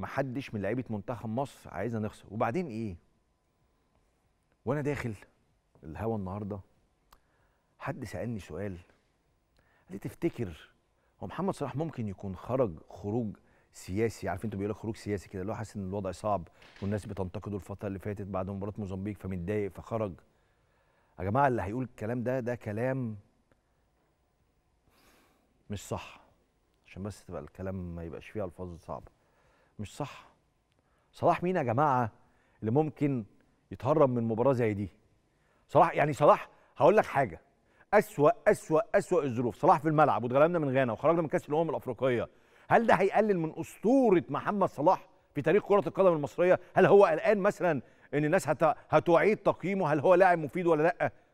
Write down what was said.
ما حدش من لعيبه منتخب مصر عايزنا نخسر وبعدين ايه وانا داخل الهوا النهارده حد سالني سؤال قال لي تفتكر هو محمد صلاح ممكن يكون خرج خروج سياسي عارف انتوا بيقولوا خروج سياسي كده اللي هو حاسس ان الوضع صعب والناس بتنتقده الفتره اللي فاتت بعد مباراه موزمبيق فمتضايق فخرج يا جماعه اللي هيقول الكلام ده ده كلام مش صح عشان بس تبقى الكلام ما يبقاش فيه الفاظ صعبه مش صح صلاح مين يا جماعه اللي ممكن يتهرب من مباراه زي دي صلاح يعني صلاح هقول لك حاجه اسوا اسوا اسوا الظروف صلاح في الملعب واتغلبنا من غانا وخرجنا من كاس الامم الافريقيه هل ده هيقلل من اسطوره محمد صلاح في تاريخ كره القدم المصريه هل هو قلقان مثلا ان الناس هتعيد تقييمه هل هو لاعب مفيد ولا لا